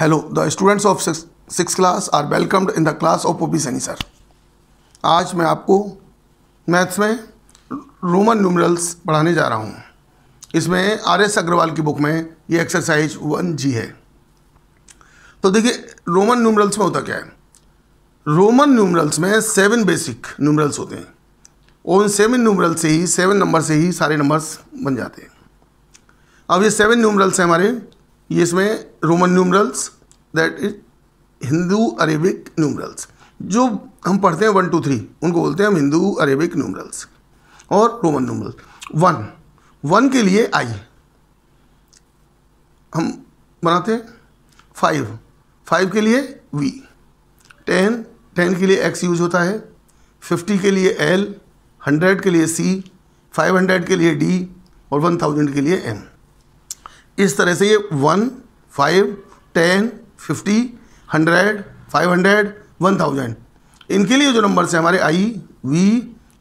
Hello the students of six class are welcomed in the class of O P Saini sir आज मैं आपको maths में Roman numerals पढ़ाने जा रहा हूँ इसमें आर एस अग्रवाल की बुक में ये एक्सरसाइज वन जी है तो देखिए रोमन न्यूमरल्स में होता क्या है रोमन न्यूमरल्स में सेवन बेसिक न्यूमरल्स होते हैं और उन सेवन न्यूमरल से ही सेवन नंबर से ही सारे नंबर्स बन जाते हैं अब ये सेवन न्यूमरल्स हैं हमारे ये इसमें Roman numerals that is Hindu Arabic numerals जो हम पढ़ते हैं वन टू थ्री उनको बोलते हैं हम हिंदू अरेबिक न्यूमरल्स और रोमन न्यूमरल्स वन वन के लिए आई हम बनाते हैं फाइव फाइव के लिए वी टेन टेन के लिए एक्स यूज होता है फिफ्टी के लिए एल हंड्रेड के लिए सी फाइव हंड्रेड के लिए डी और वन थाउजेंड के लिए एम इस तरह से ये one five ten fifty hundred five hundred one thousand इनके लिए जो नंबर्स हैं हमारे I V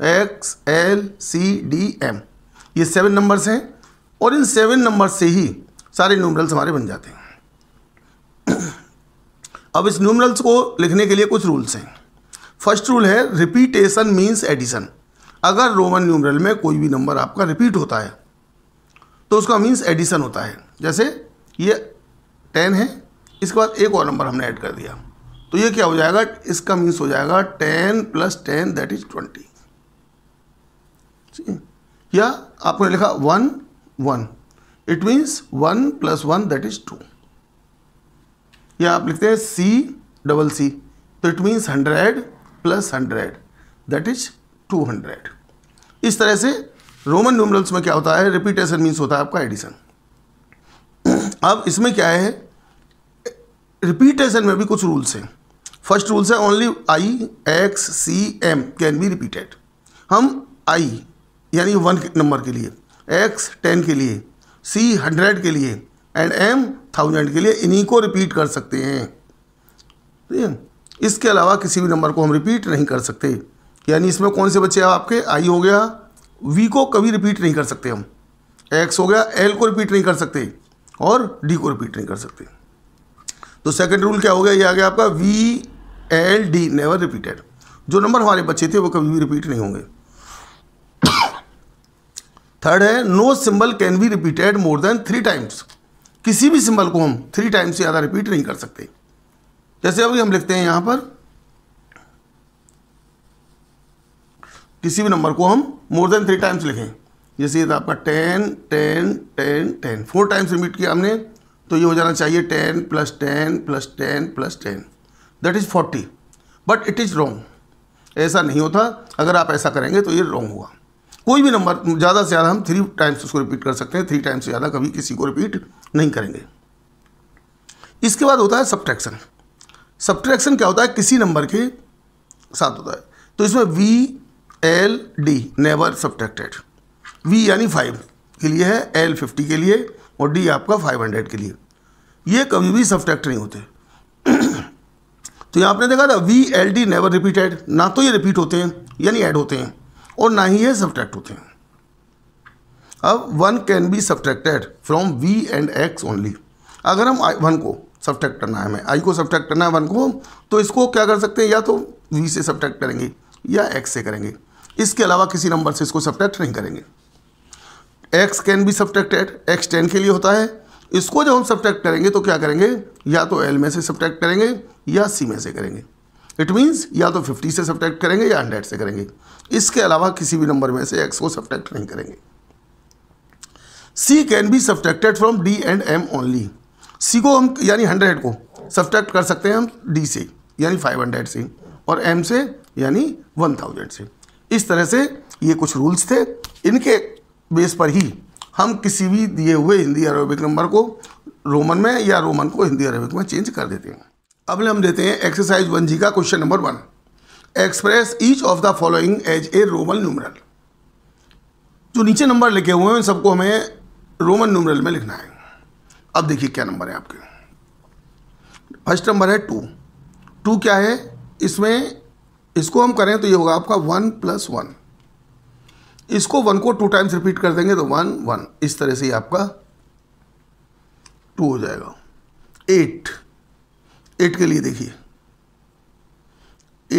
X L C D M ये सेवन नंबर्स हैं और इन सेवन नंबर से ही सारे न्यूमरल्स हमारे बन जाते हैं अब इस न्यूमरल्स को लिखने के लिए कुछ रूल्स हैं फर्स्ट रूल है रिपीटेशन मीन्स एडिशन अगर रोमन न्यूमरल में कोई भी नंबर आपका रिपीट होता है तो उसका मीन्स एडिशन होता है जैसे ये टेन है इसके बाद एक और नंबर हमने ऐड कर दिया तो ये क्या हो जाएगा इसका मीन्स हो जाएगा ten plus ten that is twenty या आपने लिखा one one it means one plus one that is two या आप लिखते हैं सी डबल सी तो it means hundred plus hundred that is two hundred इस तरह से रोमन न्यूमरल्स में क्या होता है रिपीटेशन मीन्स होता है आपका एडिशन अब इसमें क्या है रिपीटेशन में भी कुछ रूल्स हैं फर्स्ट रूल्स है only I X C M can be repeated हम आई यानी वन नंबर के लिए एक्स टेन के लिए सी हंड्रेड के लिए एंड एम थाउजेंड के लिए इन्हीं को रिपीट कर सकते हैं ठीक है इसके अलावा किसी भी नंबर को हम रिपीट नहीं कर सकते यानी इसमें कौन से बच्चे आपके आई हो गया वी को कभी रिपीट नहीं कर सकते हम एक्स हो गया एल को रिपीट नहीं कर सकते और डी को रिपीट नहीं कर सकते तो सेकंड रूल क्या हो गया ये आ गया आपका V L D never repeated जो नंबर हमारे बच्चे थे वो कभी भी रिपीट नहीं होंगे थर्ड है no symbol can be repeated more than three times किसी भी सिंबल को हम थ्री टाइम्स से ज़्यादा रिपीट नहीं कर सकते जैसे अभी हम लिखते हैं यहां पर किसी भी नंबर को हम मोर देन थ्री टाइम्स लिखें जैसे ये आपका ten ten ten ten four times repeat किया हमने तो ये हो जाना चाहिए ten plus ten plus ten plus ten that is forty but it is wrong ऐसा नहीं होता अगर आप ऐसा करेंगे तो ये रॉन्ग हुआ कोई भी नंबर ज़्यादा से ज़्यादा हम थ्री टाइम्स उसको रिपीट कर सकते हैं थ्री टाइम्स से ज़्यादा कभी किसी को रिपीट नहीं करेंगे इसके बाद होता है सब्ट्रैक्शन सब्ट्रैक्शन क्या होता है किसी नंबर के साथ होता है तो इसमें V L D never subtracted V यानी फाइव के लिए है एल फिफ्टी के लिए और डी आपका फाइव हंड्रेड के लिए ये कभी भी सब्ट्रैक्ट नहीं होते तो यहाँ आपने देखा था V L D never repeated ना तो ये रिपीट होते हैं यानी ऐड होते हैं और ना ही ये सब्ट्रैक्ट होते हैं अब one can be subtracted from V and X only अगर हम आई वन को सब्ट्रैक्ट करना है हमें आई को सब्ट्रैक्ट करना है वन को तो इसको क्या कर सकते हैं या तो वी से सब्ट्रैक्ट करेंगे या एक्स से करेंगे इसके अलावा किसी नंबर से इसको सब्टैक्ट नहीं करेंगे X can be subtracted X ten के लिए होता है इसको जब हम सब्टैक्ट करेंगे तो क्या करेंगे या तो एल में से सब्टैक्ट करेंगे या सी में से करेंगे इट मीन्स या तो फिफ्टी से सब्टैक्ट करेंगे या हंड्रेड से करेंगे इसके अलावा किसी भी नंबर में से एक्स को सब्टैक्ट नहीं करेंगे C can be subtracted from D and M only C को हम यानी हंड्रेड को सब्टैक्ट कर सकते हैं हम डी से यानी फाइव हंड्रेड से और एम से यानी वन थाउजेंड से इस तरह से ये कुछ रूल्स थे इनके बेस पर ही हम किसी भी दिए हुए हिंदी अरेबिक नंबर को रोमन में या रोमन को हिंदी अरेबिक में चेंज कर देते हैं अब हम देते हैं एक्सरसाइज वन जी का question number one express each of the following as a Roman numeral जो नीचे नंबर लिखे हुए हैं सबको हमें रोमन न्यूमरल में लिखना है अब देखिए क्या नंबर है आपके फर्स्ट नंबर है टू टू क्या है इसमें इसको हम करें तो ये होगा आपका वन प्लस वन इसको वन को टू टाइम्स रिपीट कर देंगे तो वन वन इस तरह से ही आपका टू हो जाएगा एट एट के लिए देखिए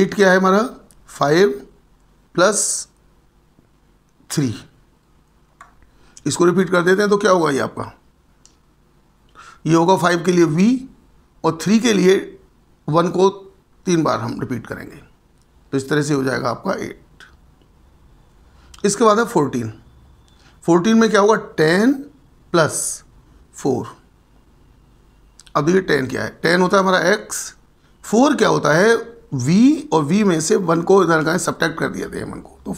एट क्या है हमारा फाइव प्लस थ्री इसको रिपीट कर देते हैं तो क्या होगा ये आपका ये होगा फाइव के लिए वी और थ्री के लिए वन को तीन बार हम रिपीट करेंगे तो इस तरह से हो जाएगा आपका एट इसके बाद है फोर्टीन फोर्टीन में क्या होगा टेन प्लस फोर अब देखिए टेन क्या है टेन होता है हमारा एक्स फोर क्या होता है वी और वी में से वन को इधर का सब्टैक्ट कर दिया वन को तो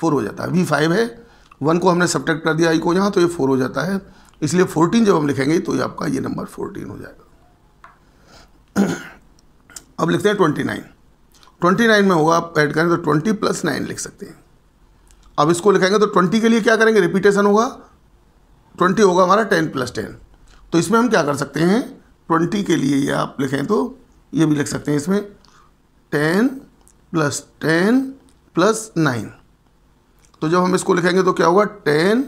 फोर हो जाता है वी फाइव है वन को हमने सब्टेक्ट कर दिया आई को यहाँ तो ये फोर हो जाता है इसलिए फोर्टीन जब हम लिखेंगे तो ये आपका ये नंबर फोर्टीन हो जाएगा अब लिखते हैं ट्वेंटी नाइन ट्वेंटी नाइन में होगा आप ऐड करें तो ट्वेंटी प्लस नाइन लिख सकते हैं अब इसको लिखेंगे तो ट्वेंटी के लिए क्या करेंगे रिपीटेशन होगा ट्वेंटी होगा हमारा टेन प्लस टेन तो इसमें हम क्या कर सकते हैं ट्वेंटी के लिए ये आप लिखें तो ये भी लिख सकते हैं इसमें ten plus ten plus nine तो जब हम इसको लिखेंगे तो क्या होगा टेन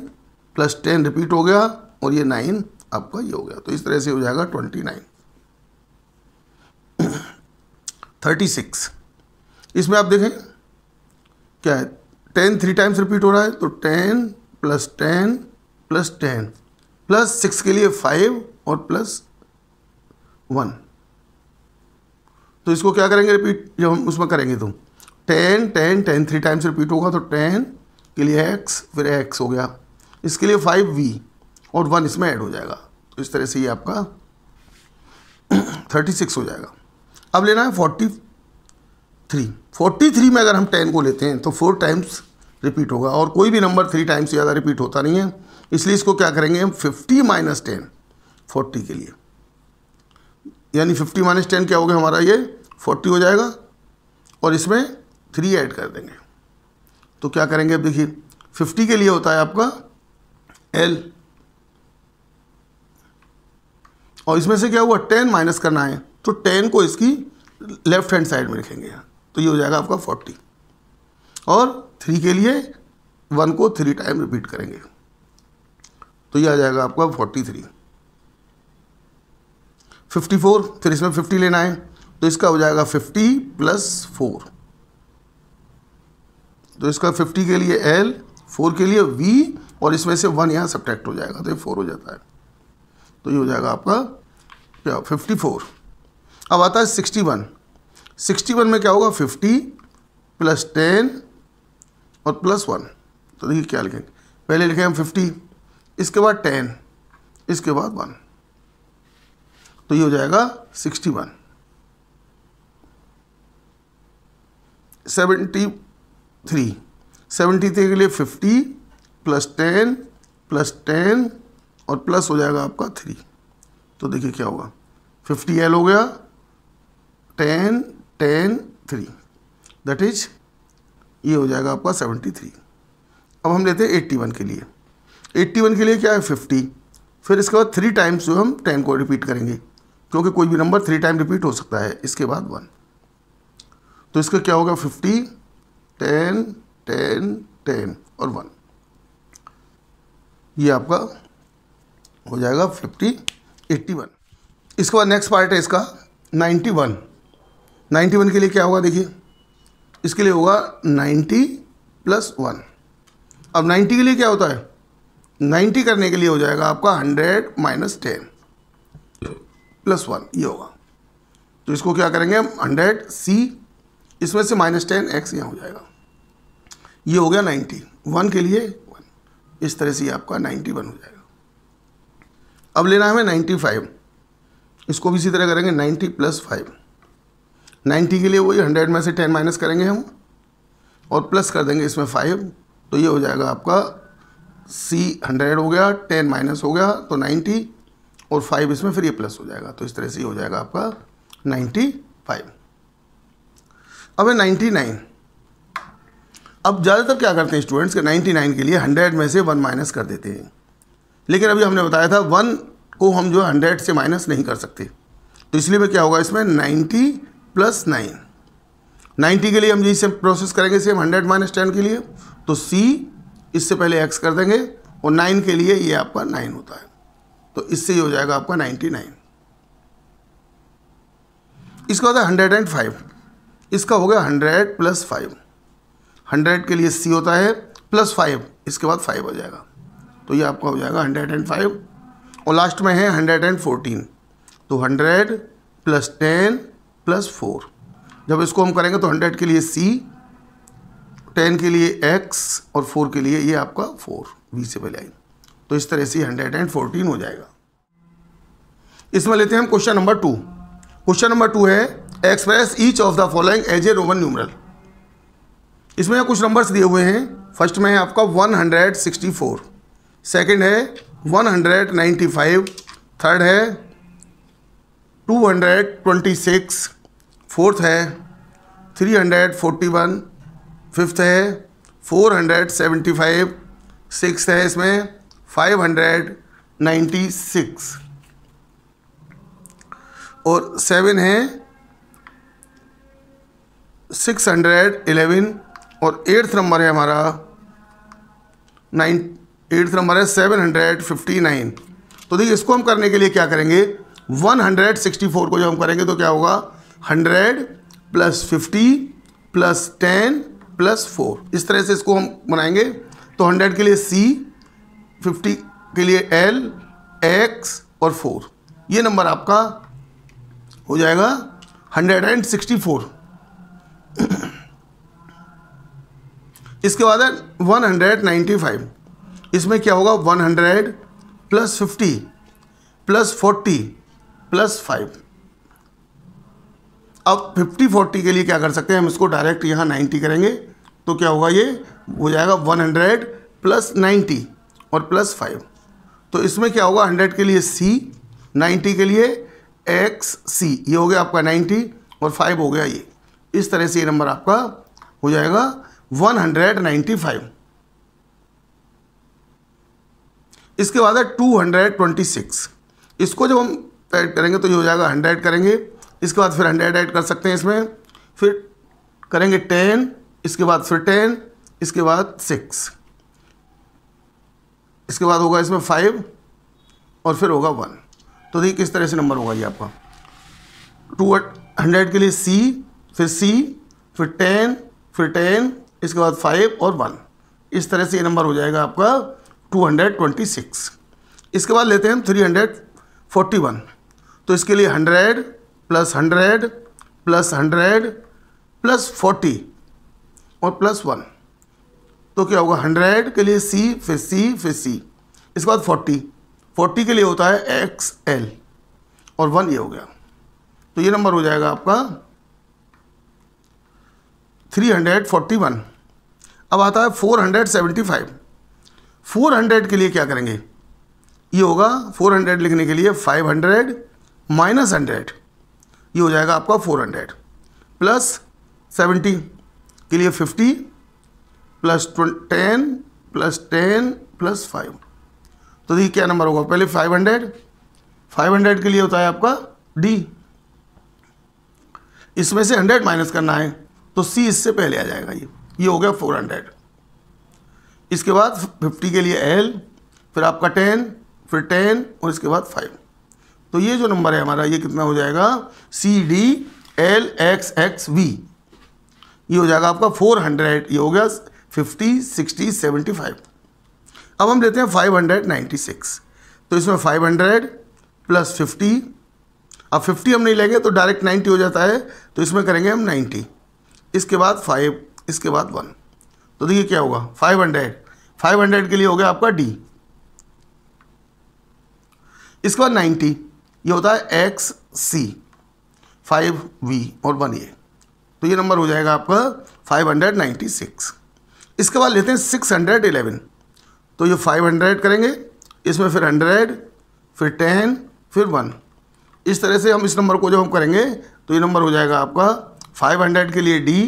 प्लस टेन रिपीट हो गया और ये नाइन आपका ये हो गया तो इस तरह से हो जाएगा ट्वेंटी नाइन थर्टी सिक्स इसमें आप देखें क्या है टेन थ्री टाइम्स रिपीट हो रहा है तो ten plus ten plus ten plus six के लिए फाइव और प्लस वन तो इसको क्या करेंगे रिपीट जब हम उसमें करेंगे तो ten ten ten three times repeat होगा तो टेन के लिए एक्स फिर एक्स हो गया इसके लिए फाइव वी और वन इसमें ऐड हो जाएगा तो इस तरह से ये आपका थर्टी सिक्स हो जाएगा अब लेना है फोर्टी थ्री फोर्टी थ्री में अगर हम टेन को लेते हैं तो फोर टाइम्स रिपीट होगा और कोई भी नंबर थ्री टाइम्स ज़्यादा रिपीट होता नहीं है इसलिए इसको क्या करेंगे हम फिफ्टी माइनस टेन फोर्टी के लिए यानी फिफ्टी माइनस टेन क्या हो गया हमारा ये फोर्टी हो जाएगा और इसमें थ्री ऐड कर देंगे तो क्या करेंगे अब देखिए फिफ्टी के लिए होता है आपका एल और इसमें से क्या हुआ टेन माइनस करना है तो टेन को इसकी लेफ्ट हैंड साइड में लिखेंगे तो ये हो जाएगा आपका फोर्टी और थ्री के लिए वन को थ्री टाइम रिपीट करेंगे तो ये आ जाएगा आपका फोर्टी थ्री फिफ्टी फोर फिर इसमें फिफ्टी लेना है तो इसका हो जाएगा फिफ्टी प्लस फोर तो इसका फिफ्टी के लिए एल फोर के लिए वी और इसमें से वन यहाँ सब्ट्रैक्ट हो जाएगा तो ये फोर हो जाता है तो ये हो जाएगा आपका क्या फिफ्टी फोर अब आता है सिक्सटी वन सिक्सटी वन में क्या होगा फिफ्टी प्लस टेन और प्लस वन तो देखिए क्या लिखेंगे पहले लिखें हम फिफ्टी इसके बाद टेन इसके बाद वन तो ये हो जाएगा sixty one seventy three seventy three के लिए fifty plus ten plus ten और प्लस हो जाएगा आपका थ्री तो देखिए क्या होगा फिफ्टी एल हो गया ten ten three that is ये हो जाएगा आपका सेवेंटी थ्री अब हम लेते हैं एट्टी वन के लिए एट्टी वन के लिए क्या है फिफ्टी फिर इसके बाद थ्री टाइम्स जो हम टेन को रिपीट करेंगे क्योंकि कोई भी नंबर थ्री टाइम रिपीट हो सकता है इसके बाद वन तो इसका क्या होगा फिफ्टी टेन टेन टेन और वन ये आपका हो जाएगा फिफ्टी एट्टी वन इसके बाद नेक्स्ट पार्ट है इसका नाइन्टी वन नाइन्टी वन के लिए क्या होगा देखिए इसके लिए होगा नाइन्टी प्लस वन अब नाइन्टी के लिए क्या होता है नाइन्टी करने के लिए हो जाएगा आपका hundred minus ten plus one ये होगा तो इसको क्या करेंगे हंड्रेड सी इसमें से माइनस टेन एक्स यहाँ हो जाएगा ये हो गया नाइन्टी वन के लिए वन इस तरह से आपका नाइन्टी वन हो जाएगा अब लेना है हमें नाइन्टी फाइव इसको भी इसी तरह करेंगे नाइन्टी प्लस फाइव नाइन्टी के लिए वही हंड्रेड में से टेन माइनस करेंगे हम और प्लस कर देंगे इसमें फाइव तो ये हो जाएगा आपका सी हंड्रेड हो गया टेन माइनस हो गया तो नाइन्टी और फाइव इसमें फिर ये प्लस हो जाएगा तो इस तरह से ये हो जाएगा आपका नाइन्टी फाइव अब है नाइन्टी नाइन अब ज़्यादातर क्या करते हैं स्टूडेंट्स के नाइन्टी नाइन के लिए हंड्रेड में से वन माइनस कर देते हैं लेकिन अभी हमने बताया था वन को हम जो है हंड्रेड से माइनस नहीं कर सकते तो इसलिए मैं क्या होगा इसमें नाइन्टी प्लस नाइन नाइन्टी के लिए हम जैसे प्रोसेस करेंगे सेम हंड्रेड माइनस टेन के लिए तो सी इससे पहले एक्स कर देंगे और नाइन के लिए ये आपका नाइन होता है तो इससे ही हो जाएगा आपका नाइन्टी नाइन इसका होता है हंड्रेड एंड फाइव इसका हो गया हंड्रेड प्लस फाइव हंड्रेड के लिए सी होता है प्लस फाइव इसके बाद फाइव हो जाएगा तो ये आपका हो जाएगा हंड्रेड एंड फाइव और लास्ट में है हंड्रेड एंड फोर्टीन तो hundred plus ten plus four जब इसको हम करेंगे तो हंड्रेड के लिए सी टेन के लिए एक्स और फोर के लिए ये आपका फोर पहले आई तो इस तरह से हंड्रेड एंड फोर्टीन हो जाएगा इसमें लेते हैं हम question number two question number two है express each of the following as a Roman numeral इसमें कुछ नंबर्स दिए हुए हैं फर्स्ट में है आपका 164 सेकंड है 195 थर्ड है 226 फोर्थ है three hundred forty one fifth है four hundred seventy five six है इसमें फाइव हंड्रेड नाइन्टी सिक्स और सेवन है सिक्स हंड्रेड एलेवन और एट्थ नंबर है हमारा नाइन एट्थ नंबर है सेवन हंड्रेड फिफ्टी नाइन तो देखिए इसको हम करने के लिए क्या करेंगे वन हंड्रेड सिक्सटी फोर को जब हम करेंगे तो क्या होगा hundred plus fifty plus ten plus four इस तरह से इसको हम बनाएंगे तो हंड्रेड के लिए सी फिफ्टी के लिए एल एक्स और फोर ये नंबर आपका हो जाएगा हंड्रेड एंड सिक्सटी फोर इसके बाद है वन हंड्रेड नाइन्टी फाइव इसमें क्या होगा one hundred plus fifty plus forty plus five अब 50 40 के लिए क्या कर सकते हैं हम इसको डायरेक्ट यहाँ 90 करेंगे तो क्या होगा ये हो जाएगा 100 प्लस 90 और प्लस 5 तो इसमें क्या होगा 100 के लिए सी 90 के लिए एक्स सी ये हो गया आपका 90 और 5 हो गया ये इस तरह से ये नंबर आपका हो जाएगा 195 इसके बाद है 226 इसको जब हम करेंगे तो ये हो जाएगा 100 करेंगे इसके बाद फिर हंड्रेड ऐड कर सकते हैं इसमें फिर करेंगे टेन इसके बाद फिर टेन इसके बाद सिक्स इसके बाद होगा इसमें फाइव और फिर होगा वन तो देखिए किस तरह से नंबर होगा ये आपका टू हंड्रेड के लिए सी फिर सी फिर टेन फिर टेन इसके बाद फाइव और वन इस तरह से ये नंबर हो जाएगा आपका टू हंड्रेड ट्वेंटी सिक्स इसके बाद लेते हैं थ्री हंड्रेड फोर्टी वन तो इसके लिए hundred plus hundred plus hundred plus forty और प्लस वन तो क्या होगा हंड्रेड के लिए सी फिर सी फिर सी इसके बाद फोर्टी फोर्टी के लिए होता है एक्स एल और वन ये हो गया तो ये नंबर हो जाएगा आपका थ्री हंड्रेड फोर्टी वन अब आता है four hundred seventy five four hundred के लिए क्या करेंगे ये होगा फोर हंड्रेड लिखने के लिए फाइव हंड्रेड माइनस हंड्रेड ये हो जाएगा आपका फोर हंड्रेड प्लस 70 के लिए fifty plus ten plus ten plus five तो देखिए क्या नंबर होगा पहले फाइव हंड्रेड फाइव हंड्रेड के लिए होता है आपका डी इसमें से हंड्रेड माइनस करना है तो सी इससे पहले आ जाएगा ये ये हो गया फोर हंड्रेड इसके बाद फिफ्टी के लिए एल फिर आपका टेन फिर टेन और इसके बाद फाइव तो ये जो नंबर है हमारा ये कितना हो जाएगा C D L X X V ये हो जाएगा आपका फोर हंड्रेड ये हो गया फिफ्टी सिक्सटी सेवेंटी फाइव अब हम लेते हैं फाइव हंड्रेड नाइन्टी सिक्स तो इसमें फाइव हंड्रेड प्लस फिफ्टी अब फिफ्टी हम नहीं लेंगे तो डायरेक्ट नाइन्टी हो जाता है तो इसमें करेंगे हम नाइन्टी इसके बाद फाइव इसके बाद वन तो देखिए क्या होगा फाइव हंड्रेड फाइव हंड्रेड के लिए हो गया आपका डी इसके बाद नाइन्टी ये होता है एक्स सी फाइव वी और वन ए तो ये नंबर हो जाएगा आपका फाइव हंड्रेड नाइन्टी सिक्स इसके बाद लेते हैं सिक्स हंड्रेड इलेवन तो ये फाइव हंड्रेड करेंगे इसमें फिर हंड्रेड फिर टेन फिर वन इस तरह से हम इस नंबर को जब हम करेंगे तो ये नंबर हो जाएगा आपका फाइव हंड्रेड के लिए डी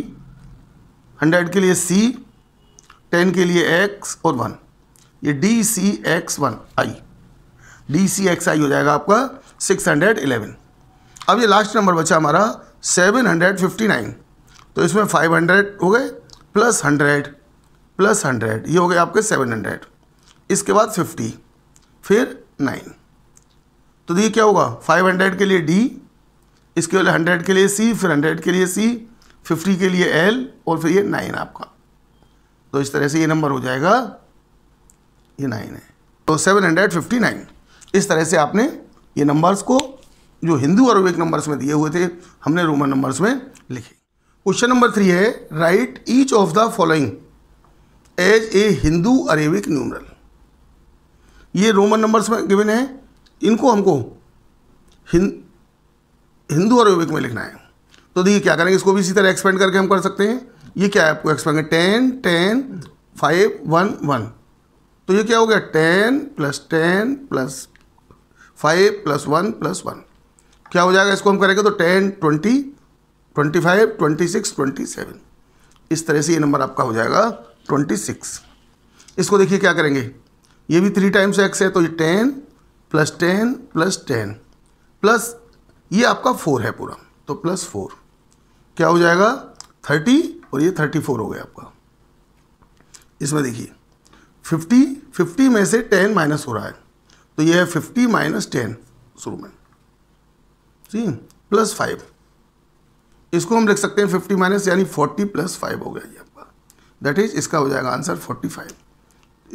हंड्रेड के लिए सी टेन के लिए एक्स और वन ये D C X one I D C X I हो जाएगा आपका सिक्स हंड्रेड इलेवन अब ये लास्ट नंबर बचा हमारा सेवन हंड्रेड फिफ्टी नाइन तो इसमें फाइव हंड्रेड हो गए प्लस हंड्रेड प्लस हंड्रेड ये हो गए आपके सेवन हंड्रेड इसके बाद फिफ्टी फिर नाइन तो देखिए क्या होगा फाइव हंड्रेड के लिए डी इसके वाले हंड्रेड के लिए सी फिर हंड्रेड के लिए सी फिफ्टी के लिए एल और फिर ये नाइन आपका तो इस तरह से ये नंबर हो जाएगा ये नाइन है तो सेवन हंड्रेड फिफ्टी नाइन इस तरह से आपने ये नंबर्स को जो हिंदू अरबिक नंबर्स में दिए हुए थे हमने रोमन नंबर्स में लिखे क्वेश्चन नंबर थ्री है write each of the following as a Hindu Arabic numeral ये रोमन नंबर्स में गिवन है इनको हमको हिं, हिंदू अरेबिक में लिखना है तो देखिए क्या करेंगे इसको भी इसी तरह एक्सपेंड करके हम कर सकते हैं ये क्या है आपको एक्सपेंड करें ten ten five one one तो ये क्या हो गया ten plus ten plus five plus one plus one क्या हो जाएगा इसको हम करेंगे तो ten twenty twenty five twenty six twenty seven इस तरह से ये नंबर आपका हो जाएगा ट्वेंटी सिक्स इसको देखिए क्या करेंगे ये भी थ्री टाइम्स एक्स है तो ये ten plus ten plus ten plus ये आपका फोर है पूरा तो प्लस फोर क्या हो जाएगा थर्टी और ये थर्टी फोर हो गया आपका इसमें देखिए फिफ्टी फिफ्टी में से टेन माइनस हो रहा है तो ये है फिफ्टी माइनस टेन शुरू में ठीक प्लस फाइव इसको हम लिख सकते हैं फिफ्टी माइनस यानी फोर्टी प्लस फाइव हो गया ये आपका दैट इज इसका हो जाएगा आंसर फोर्टी फाइव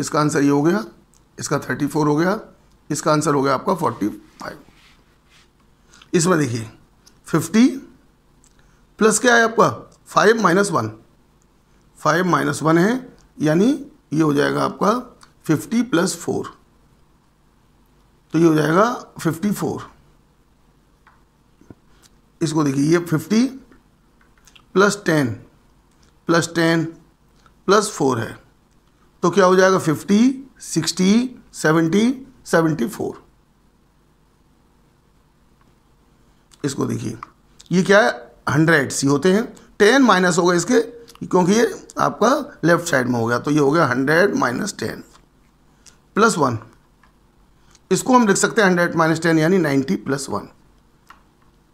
इसका आंसर ये हो गया इसका थर्टी फोर हो गया इसका आंसर हो गया आपका फोर्टी फाइव इसमें देखिए फिफ्टी प्लस क्या है आपका five minus one five minus one है यानी ये हो जाएगा आपका फिफ्टी प्लस फोर तो ये हो जाएगा फिफ्टी फोर इसको देखिए ये fifty plus ten plus ten plus four है तो क्या हो जाएगा fifty sixty seventy seventy four इसको देखिए ये क्या है हंड्रेड सी होते हैं टेन माइनस होगा इसके क्योंकि ये आपका लेफ्ट साइड में हो गया तो ये हो गया hundred minus ten plus one इसको हम लिख सकते हैं हंड्रेड माइनस टेन यानी ninety plus one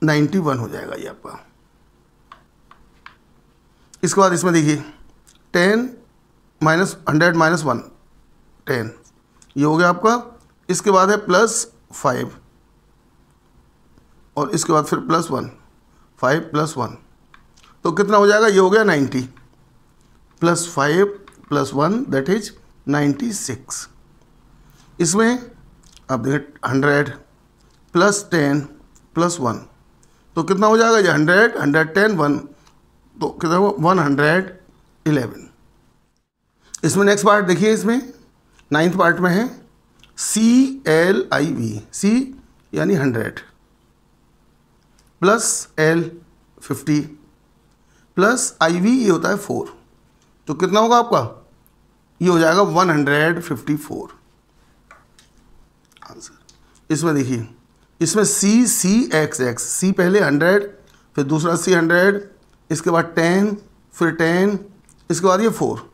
ninety one हो जाएगा ये आपका इसके बाद इसमें देखिए ten minus hundred minus one ten ये हो गया आपका इसके बाद है प्लस फाइव और इसके बाद फिर plus one five plus one तो कितना हो जाएगा ये हो गया ninety plus five plus one that is ninety six इसमें आप देखें hundred plus ten plus one तो कितना हो जाएगा ये हंड्रेड हंड्रेड टेन वन तो कितना वन हंड्रेड इलेवन इसमें नेक्स्ट पार्ट देखिए इसमें नाइन्थ पार्ट में है C L I V C यानी hundred plus L fifty plus I V ये होता है फोर तो कितना होगा आपका ये हो जाएगा वन हंड्रेड फिफ्टी फोर इसमें देखिए इसमें सी सी एक्स एक्स सी पहले हंड्रेड फिर दूसरा सी हंड्रेड इसके बाद टेन फिर टेन इसके बाद ये फोर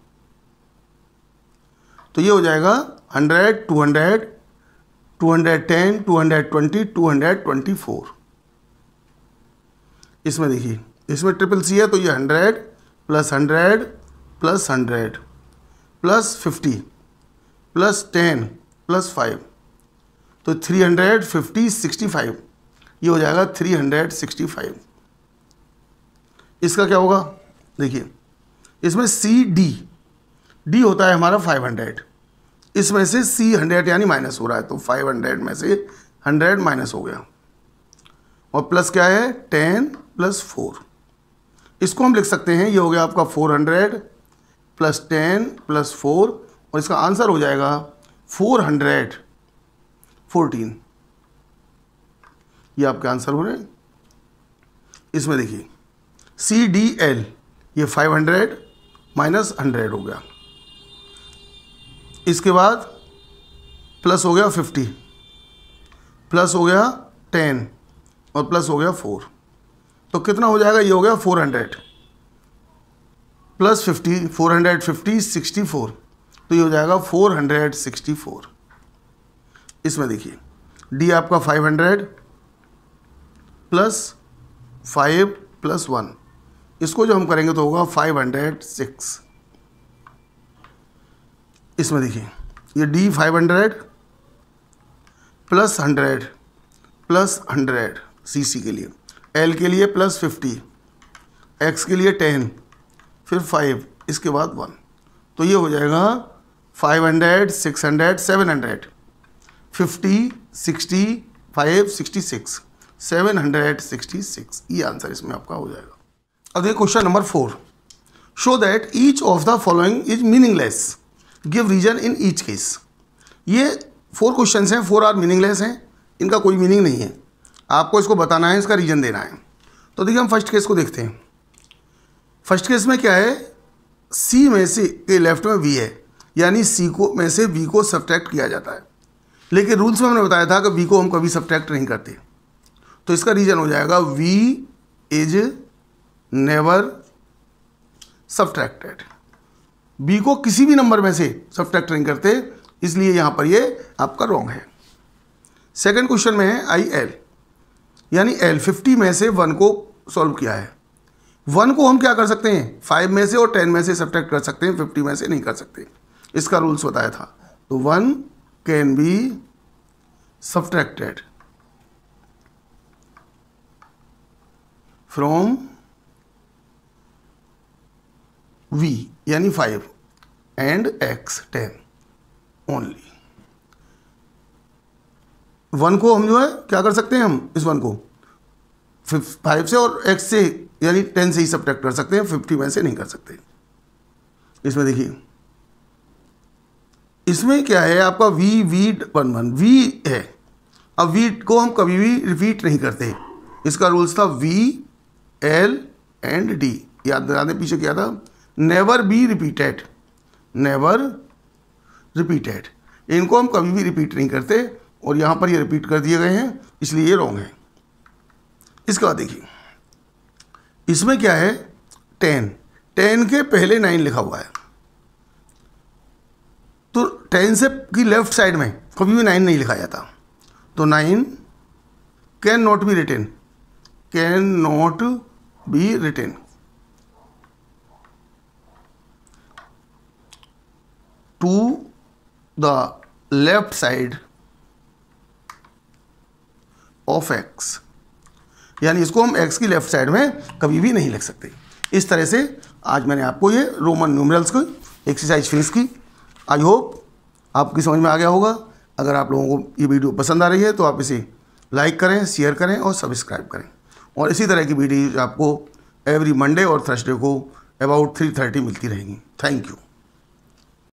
तो ये हो जाएगा hundred two hundred two hundred ten two hundred twenty two hundred twenty four इसमें देखिए इसमें ट्रिपल सी है तो ये hundred plus hundred plus hundred plus fifty plus ten plus five तो three hundred fifty sixty five ये हो जाएगा थ्री हंड्रेड सिक्सटी फाइव इसका क्या होगा देखिए इसमें सी डी डी होता है हमारा फाइव हंड्रेड इसमें से सी हंड्रेड यानी माइनस हो रहा है तो फाइव हंड्रेड में से हंड्रेड माइनस हो गया और प्लस क्या है टेन प्लस फोर इसको हम लिख सकते हैं ये हो गया आपका four hundred plus ten plus four और इसका आंसर हो जाएगा फोर हंड्रेड फोर्टीन ये आपके आंसर हो रहे हैं इसमें देखिए सी डी एल ये फाइव हंड्रेड माइनस हंड्रेड हो गया इसके बाद प्लस हो गया फिफ्टी प्लस हो गया टेन और प्लस हो गया फोर तो कितना हो जाएगा ये हो गया four hundred plus fifty four hundred fifty sixty four तो ये हो जाएगा फोर हंड्रेड सिक्सटी फोर इसमें देखिए डी आपका five hundred plus five plus one इसको जो हम करेंगे तो होगा फाइव हंड्रेड सिक्स इसमें देखिए ये D five hundred plus hundred plus hundred C C के लिए एल के लिए प्लस फिफ्टी एक्स के लिए टेन फिर फाइव इसके बाद वन तो ये हो जाएगा five hundred six hundred seven hundred fifty sixty five sixty six seven hundred sixty six ये आंसर इसमें आपका हो जाएगा अब देखिए question number four show that each of the following is meaningless give reason in each case ये four question हैं four are meaningless हैं इनका कोई मीनिंग नहीं है आपको इसको बताना है इसका रीजन देना है तो देखिए हम फर्स्ट केस को देखते हैं फर्स्ट केस में क्या है सी में से लेफ्ट में वी है यानी सी को में से वी को सब्ट्रैक्ट किया जाता है लेकिन रूल्स में हमने बताया था कि वी को हम कभी सब्ट्रैक्ट नहीं करते तो इसका रीजन हो जाएगा वी इज नेवर सब्ट्रैक्टेड बी को किसी भी नंबर में से सब्ट्रैक्ट नहीं करते इसलिए यहां पर ये आपका रॉन्ग है सेकंड क्वेश्चन में है आई एल यानी एल फिफ्टी में से वन को सॉल्व किया है वन को हम क्या कर सकते हैं फाइव में से और टेन में से सब्ट्रैक्ट कर सकते हैं फिफ्टी में से नहीं कर सकते इसका रूल्स बताया था तो one can be subtracted from V यानी 5 and X 10 only. वन को हम जो है क्या कर सकते हैं हम इस वन को फाइव से और एक्स से यानी टेन से ही सब्ट्रैक्ट कर सकते हैं फिफ्टी वन से नहीं कर सकते इसमें देखिए इसमें क्या है आपका V V one one V है अब वी को हम कभी भी रिपीट नहीं करते इसका रूल्स था वी एल एंड डी याद दिलाने पीछे क्या था never be repeated never repeated इनको हम कभी भी रिपीट नहीं करते और यहाँ पर ये रिपीट कर दिए गए हैं इसलिए ये रॉन्ग है इसका देखिए इसमें क्या है टेन टेन के पहले नाइन लिखा हुआ है तो टेन से की लेफ्ट साइड में कभी भी नाइन नहीं लिखा जाता तो nine can not be written can not be written to the left side of X यानी इसको हम एक्स की लेफ्ट साइड में कभी भी नहीं लिख सकते इस तरह से आज मैंने आपको ये रोमन न्यूमरल्स की एक्सरसाइज फिनिश की आई होप आपकी समझ में आ गया होगा अगर आप लोगों को ये वीडियो पसंद आ रही है तो आप इसे लाइक करें शेयर करें और सब्सक्राइब करें और इसी तरह की वीडियो आपको एवरी मंडे और थर्सडे को अबाउट थ्री थर्टी मिलती रहेंगी थैंक यू